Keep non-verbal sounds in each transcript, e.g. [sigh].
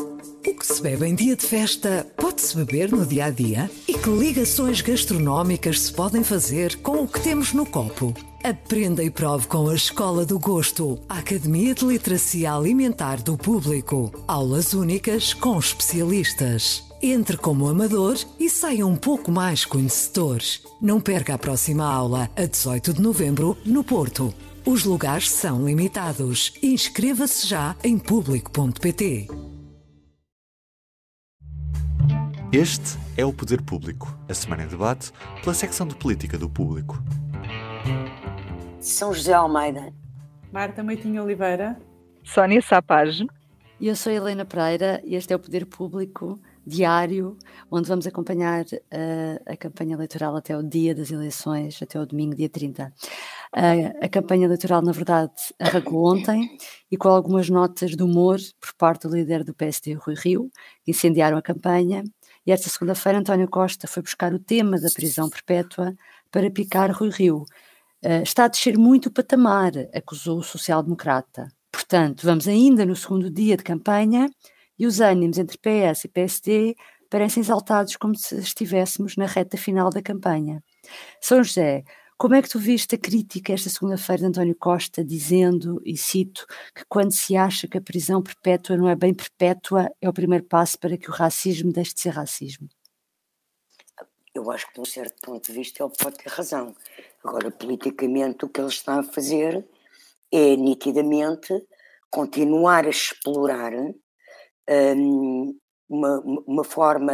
O que se bebe em dia de festa pode-se beber no dia a dia? E que ligações gastronómicas se podem fazer com o que temos no copo? Aprenda e prove com a Escola do Gosto, a Academia de Literacia Alimentar do Público. Aulas únicas com especialistas. Entre como amador e saia um pouco mais conhecedor. Não perca a próxima aula, a 18 de novembro, no Porto. Os lugares são limitados. Inscreva-se já em público.pt. Este é o Poder Público, a semana em debate pela secção de política do Público. São José Almeida. Marta Moitinho Oliveira. Sónia Sapage. E eu sou Helena Pereira e este é o Poder Público diário, onde vamos acompanhar uh, a campanha eleitoral até o dia das eleições, até o domingo, dia 30. Uh, eh, a campanha eleitoral, na verdade, arrancou ontem e com algumas notas de humor por parte do líder do PSD, Rui Rio, incendiaram a campanha e esta segunda-feira, António Costa foi buscar o tema da prisão perpétua para picar Rui Rio. Uh, está a descer muito o patamar, acusou o social-democrata. Portanto, vamos ainda no segundo dia de campanha e os ânimos entre PS e PSD parecem exaltados como se estivéssemos na reta final da campanha. São José como é que tu viste a crítica esta segunda-feira de António Costa dizendo, e cito, que quando se acha que a prisão perpétua não é bem perpétua, é o primeiro passo para que o racismo deixe de ser racismo? Eu acho que, de um certo ponto de vista, ele pode ter razão. Agora, politicamente, o que ele está a fazer é nitidamente continuar a explorar hum, uma, uma forma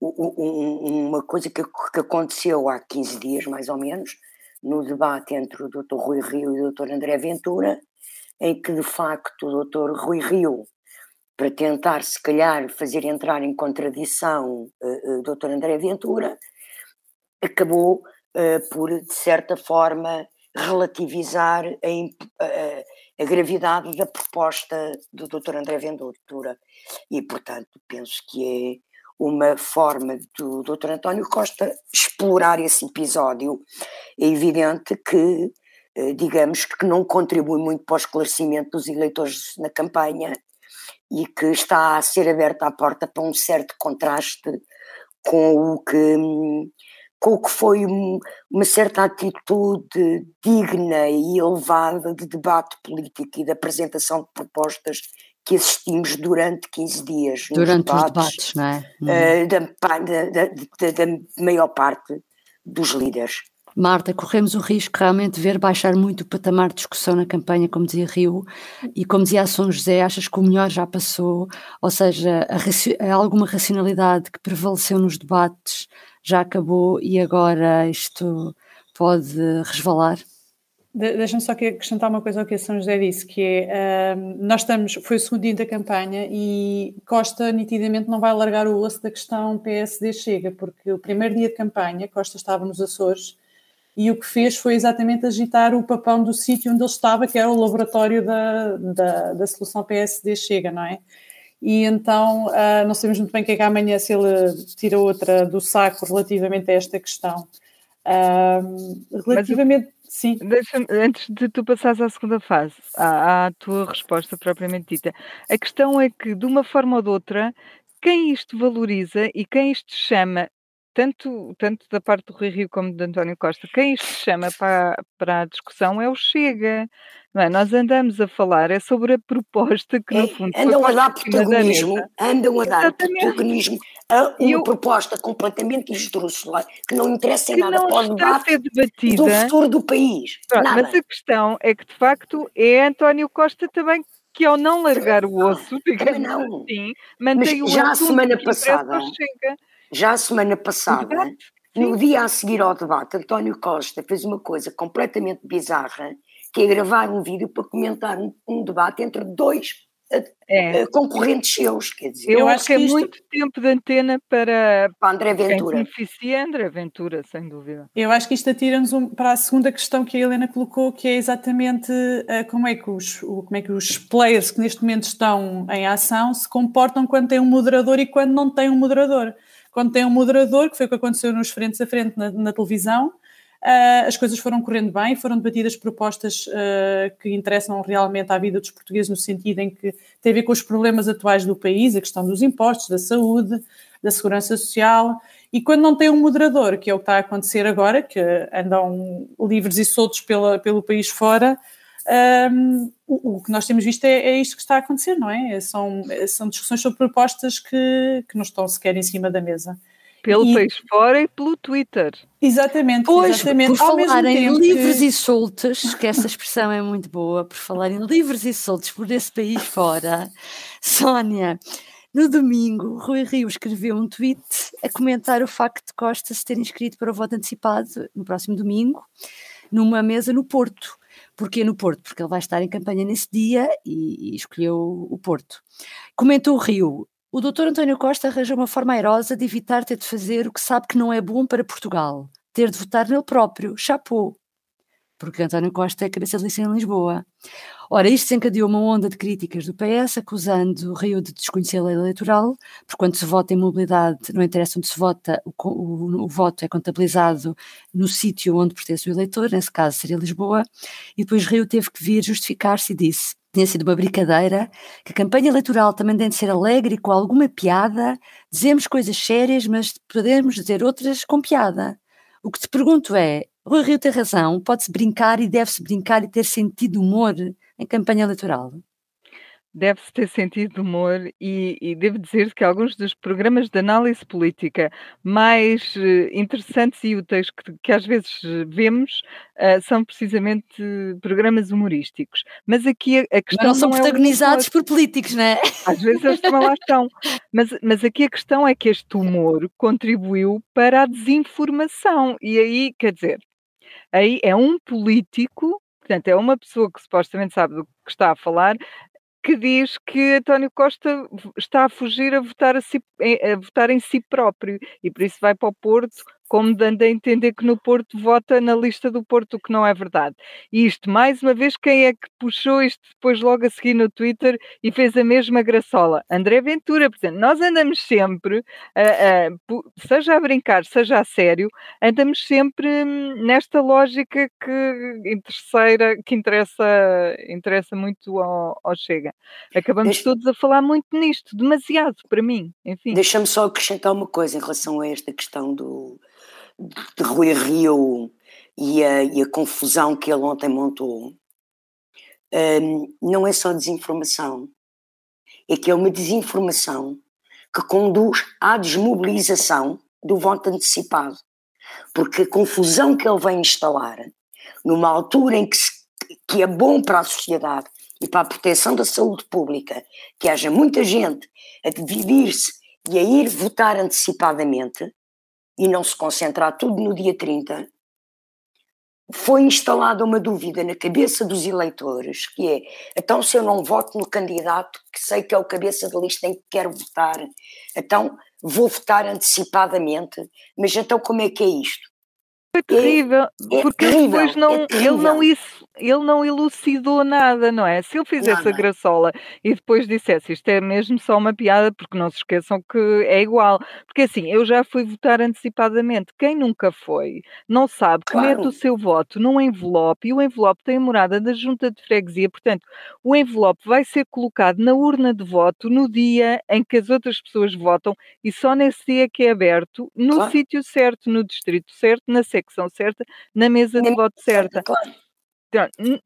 uma coisa que, que aconteceu há 15 dias, mais ou menos, no debate entre o Dr. Rui Rio e o Dr. André Ventura, em que de facto o Dr. Rui Rio, para tentar se calhar fazer entrar em contradição uh, o Dr. André Ventura, acabou uh, por, de certa forma, relativizar a, uh, a gravidade da proposta do Dr. André Ventura. E, portanto, penso que é uma forma do Dr. António Costa explorar esse episódio. É evidente que, eh, digamos, que não contribui muito para o esclarecimento dos eleitores na campanha e que está a ser aberta a porta para um certo contraste com o que, com o que foi uma certa atitude digna e elevada de debate político e de apresentação de propostas que assistimos durante 15 dias. Durante debates, os debates, não é? Eh, uhum. Da, da, da, da, maior parte dos líderes. Marta, corremos o risco realmente de ver baixar muito o patamar de discussão na campanha, como dizia Rio, e como dizia a São José, achas que o melhor já passou? Ou seja, a, a alguma racionalidade que prevaleceu nos debates já acabou e agora isto pode resvalar? Deixa-me só acrescentar uma coisa ao que a São José disse, que é, um, nós estamos, foi o segundo dia da campanha e Costa nitidamente não vai largar o osso da questão PSD-Chega, porque o primeiro dia de campanha, Costa estava nos Açores, e o que fez foi exatamente agitar o papão do sítio onde ele estava, que era o laboratório da, da, da solução PSD-Chega, não é? E então uh, não sabemos muito bem o que é que amanhã se ele tira outra do saco relativamente a esta questão. relativamente... Mas Sim. antes de tu passares à segunda fase, à, à tua resposta propriamente dita, a questão é que, de uma forma ou de outra, quem isto valoriza e quem isto chama tanto, tanto da parte do Rui Rio como de António Costa, quem isto chama para, para a discussão é o Chega. É? Nós andamos a falar, é sobre a proposta que, no é, fundo, é, andam, andam a dar protagonismo, andam a dar protagonismo a uma eu... proposta completamente esdrúxula, que não interessa em nada para o debate do futuro do país. Pronto, mas a questão é que, de facto, é António Costa também que ao não largar o osso, digamos não. assim, mantém mas o já a semana passada, já a semana passada, no dia a seguir ao debate, António Costa fez uma coisa completamente bizarra, que é gravar um vídeo para comentar um, um debate entre dois é. Eh, concorrentes seus, quer dizer. Eu, eu acho que é isto... muito tempo de antena para, para André Ventura. Quem beneficia André Ventura, sem dúvida. Eu acho que isto atira-nos um, para a segunda questão que a Helena colocou, que é exatamente uh, como, é que os, o, como é que os players que neste momento estão em ação se comportam quando têm um moderador e quando não têm um moderador. Quando têm um moderador, que foi o que aconteceu nos frentes a frente na, na televisão, Uh, as coisas foram correndo bem, foram debatidas propostas uh, que interessam realmente à vida dos portugueses, no sentido em que tem a ver com os problemas atuais do país, a questão dos impostos, da saúde, da segurança social. E quando não tem um moderador, que é o que está a acontecer agora, que andam livres e soltos pela, pelo país fora, um, ah, o, o, que nós temos visto é, é, isto que está a acontecer, não é? São, são discussões sobre propostas que, que não estão sequer em cima da mesa. Pelo e... país fora e pelo Twitter. Exatamente, pois, exatamente. Por falar em livres que... e soltos, que essa expressão é muito boa, por falar em livres e soltos por esse país fora, Sónia, no domingo, Rui Rio escreveu um tweet a comentar o facto de Costa se ter inscrito para o voto antecipado no próximo domingo, numa mesa no Porto. Porquê no Porto? Porque ele vai estar em campanha nesse dia e, e escolheu o Porto. Comentou o Rio, o doutor António Costa arranjou uma forma airosa de evitar ter de fazer o que sabe que não é bom para Portugal, ter de votar nele próprio, chapou. Porque António Costa é cabeça de licença em Lisboa. Ora, isto desencadeou uma onda de críticas do PS, acusando o Rio de desconhecer a lei eleitoral, porque quando se vota em mobilidade, não interessa onde se vota, o, o, o voto é contabilizado no sítio onde pertence o eleitor, nesse caso seria Lisboa, e depois Rio teve que vir justificar-se e disse tinha sido uma brincadeira, que a campanha eleitoral também tem de ser alegre e com alguma piada, dizemos coisas sérias, mas podemos dizer outras com piada. O que te pergunto é, Rui Rio tem razão, pode-se brincar e deve-se brincar e ter sentido humor em campanha eleitoral? deve-se ter sentido de humor e, e devo dizer que alguns dos programas de análise política mais eh, interessantes e úteis que, que às vezes eh, vemos uh, são precisamente programas humorísticos. Mas aqui a, a questão. Mas não são não é protagonizados é por políticos, não é? Às vezes eles também lá estão. Mas, mas aqui a questão é que este humor contribuiu para a desinformação. E aí, quer dizer, aí é um político portanto, é uma pessoa que supostamente sabe do que está a falar que diz que António Costa está a fugir a votar, a, si, a votar em si próprio e por isso vai para o Porto como dando a entender que no Porto vota na lista do Porto, o que não é verdade. E isto, mais uma vez, quem é que puxou isto depois logo a seguir no Twitter e fez a mesma graçola? André Ventura, por exemplo. Nós andamos sempre, seja a brincar, seja a sério, andamos sempre nesta lógica que terceira, que interessa, interessa muito ao, ao Chega. Acabamos Deixa... todos a falar muito nisto, demasiado para mim, enfim. Deixa-me só acrescentar uma coisa em relação a esta questão do de Rui Rio e a, e a confusão que ele ontem montou, um, não é só desinformação, é que é uma desinformação que conduz à desmobilização do voto antecipado. Porque a confusão que ele vem instalar, numa altura em que, se, que é bom para a sociedade e para a proteção da saúde pública, que haja muita gente a dividir-se e a ir votar antecipadamente, e não se concentrar tudo no dia 30, foi instalada uma dúvida na cabeça dos eleitores, que é, então se eu não voto no candidato que sei que é o cabeça da lista em que quero votar, então vou votar antecipadamente, mas então como é que é isto? Foi é terrível, é, porque terrível, depois não, é ele não, ele não elucidou nada, não é? Se ele fizesse a graçola e depois dissesse isto é mesmo só uma piada, porque não se esqueçam que é igual. Porque assim, eu já fui votar antecipadamente. Quem nunca foi, não sabe que claro. mete o seu voto num envelope e o envelope tem a morada da junta de freguesia. Portanto, o envelope vai ser colocado na urna de voto no dia em que as outras pessoas votam e só nesse dia é que é aberto, no claro. sítio certo, no distrito certo, na secção certa, na mesa de voto certa. Claro.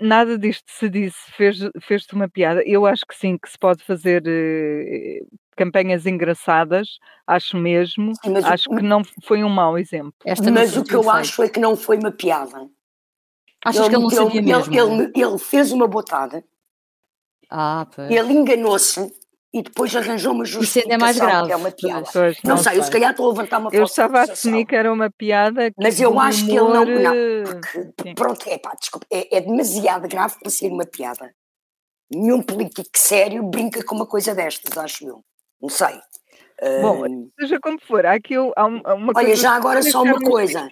Nada disto se disse, fez-te fez uma piada. Eu acho que sim, que se pode fazer eh, campanhas engraçadas, acho mesmo. Sim, acho o... que não foi um mau exemplo. Esta mas o que eu acho é que não foi uma piada. Achas ele, que ele não sabia ele, mesmo? Ele, ele, fez uma botada. Ah, pois. Ele enganou-se e depois arranjou uma é justificação é mais grave. que é uma piada. Pois, não, não sei, sei, eu se calhar estou a levantar uma Eu estava a assumir que era uma piada. Mas eu humor... acho que ele não. não porque, pronto, é pá, desculpa, é, é demasiado grave para ser uma piada. Nenhum político sério brinca com uma coisa destas, acho eu. Não sei. Bom, seja como for, há aqui há uma Olha, já agora só uma coisa.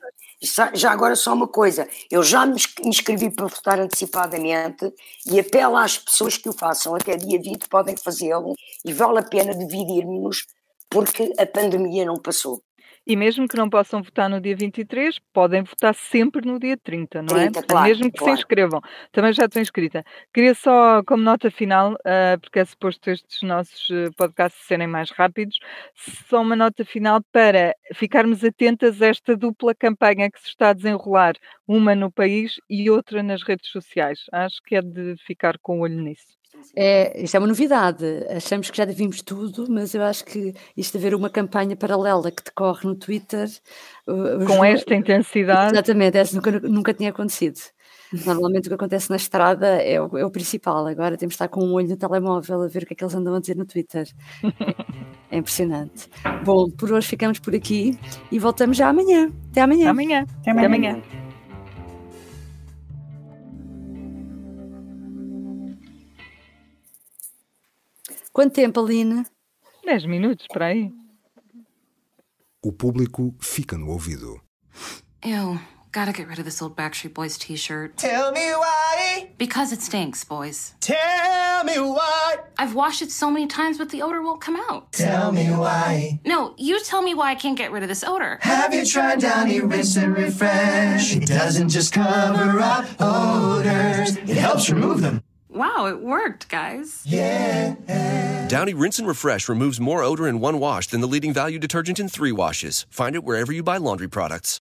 Já agora só uma coisa, eu já me inscrevi para votar antecipadamente e apelo às pessoas que o façam, até dia 20 podem fazê-lo e vale a pena dividirmos porque a pandemia não passou. E mesmo que não possam votar no dia 23, podem votar sempre no dia 30, não 30, é? Claro, mesmo que claro. se inscrevam. Também já estou inscrita. Queria só, como nota final, uh, porque é suposto estes nossos ah, podcasts serem mais rápidos, só uma nota final para ficarmos atentas a esta dupla campanha que se está a desenrolar, uma no país e outra nas redes sociais. Acho que é de ficar com o olho nisso. É, isto é uma novidade. Achamos que já vimos tudo, mas eu acho que isto haver uma campanha paralela que decorre no Twitter. Com os... esta intensidade. Exatamente, essa nunca, nunca tinha acontecido. Normalmente o que acontece na estrada é o, é o, principal. Agora temos de estar com um olho no telemóvel a ver o que é que eles andam a dizer no Twitter. [laughs] É impressionante. Bom, por hoje ficamos por aqui e voltamos já amanhã. Até amanhã. Até amanhã. Até amanhã. Até amanhã. Quanto tempo, Aline? 10 minutos, para aí. O público fica no ouvido. Eu gotta get rid of this old Backstreet Boys t-shirt. Tell me why. Because it stinks, boys. Tell me why. I've washed it so many times, but the odor won't come out. Tell me why. No, you tell me why I can't get rid of this odor. Have you tried Downy Rinse and Refresh? It doesn't just cover up odors. It helps remove them. Wow, it worked, guys. Yeah. Downy Rinse and Refresh removes more odor in one wash than the leading value detergent in three washes. Find it wherever you buy laundry products.